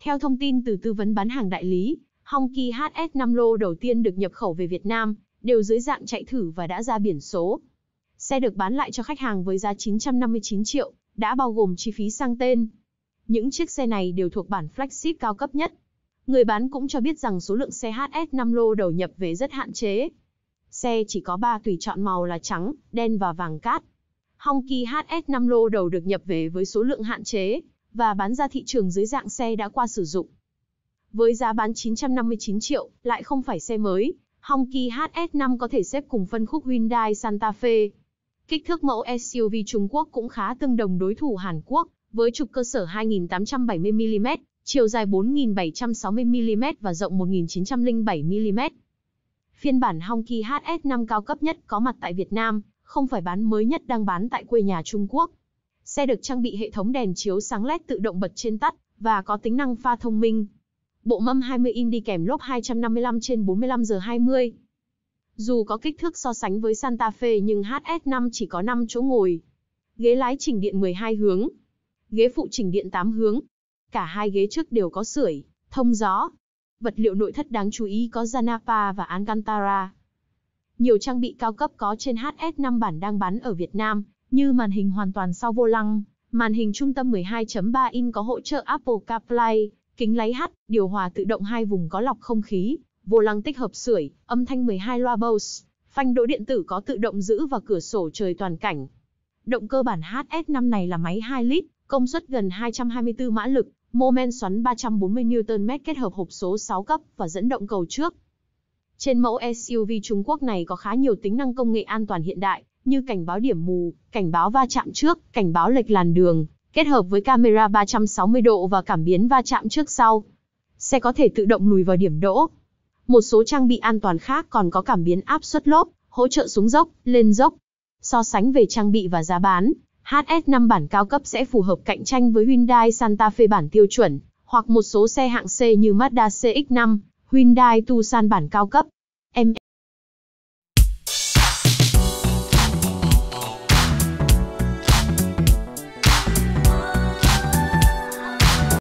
Theo thông tin từ tư vấn bán hàng đại lý, Hongki HS5 lô đầu tiên được nhập khẩu về Việt Nam, đều dưới dạng chạy thử và đã ra biển số. Xe được bán lại cho khách hàng với giá 959 triệu, đã bao gồm chi phí sang tên. Những chiếc xe này đều thuộc bản flagship cao cấp nhất, Người bán cũng cho biết rằng số lượng xe HS5 lô đầu nhập về rất hạn chế. Xe chỉ có 3 tùy chọn màu là trắng, đen và vàng cát. Hongki HS5 lô đầu được nhập về với số lượng hạn chế và bán ra thị trường dưới dạng xe đã qua sử dụng. Với giá bán 959 triệu, lại không phải xe mới, Hongki HS5 có thể xếp cùng phân khúc Hyundai Santa Fe. Kích thước mẫu SUV Trung Quốc cũng khá tương đồng đối thủ Hàn Quốc, với trục cơ sở 2870mm chiều dài 4.760mm và rộng 1.907mm. Phiên bản Hongki HS5 cao cấp nhất có mặt tại Việt Nam, không phải bán mới nhất đang bán tại quê nhà Trung Quốc. Xe được trang bị hệ thống đèn chiếu sáng LED tự động bật trên tắt và có tính năng pha thông minh. Bộ mâm 20 inch đi kèm lốp 255 trên 45 giờ 20. Dù có kích thước so sánh với Santa Fe nhưng HS5 chỉ có 5 chỗ ngồi. Ghế lái chỉnh điện 12 hướng. Ghế phụ chỉnh điện 8 hướng, Cả hai ghế trước đều có sưởi, thông gió. Vật liệu nội thất đáng chú ý có Janapa và Alcantara. Nhiều trang bị cao cấp có trên HS5 bản đang bán ở Việt Nam, như màn hình hoàn toàn sau vô lăng, màn hình trung tâm 12.3 in có hỗ trợ Apple CarPlay, kính lấy hắt, điều hòa tự động hai vùng có lọc không khí, vô lăng tích hợp sưởi, âm thanh 12 loa Bose, phanh đỗ điện tử có tự động giữ và cửa sổ trời toàn cảnh. Động cơ bản HS5 này là máy 2 lít, công suất gần 224 mã lực, mô men xoắn 340 Nm kết hợp hộp số 6 cấp và dẫn động cầu trước. Trên mẫu SUV Trung Quốc này có khá nhiều tính năng công nghệ an toàn hiện đại, như cảnh báo điểm mù, cảnh báo va chạm trước, cảnh báo lệch làn đường, kết hợp với camera 360 độ và cảm biến va chạm trước sau. Xe có thể tự động lùi vào điểm đỗ. Một số trang bị an toàn khác còn có cảm biến áp suất lốp, hỗ trợ xuống dốc, lên dốc. So sánh về trang bị và giá bán, HS5 bản cao cấp sẽ phù hợp cạnh tranh với Hyundai Santa Fe bản tiêu chuẩn, hoặc một số xe hạng C như Mazda CX-5, Hyundai Tucson bản cao cấp.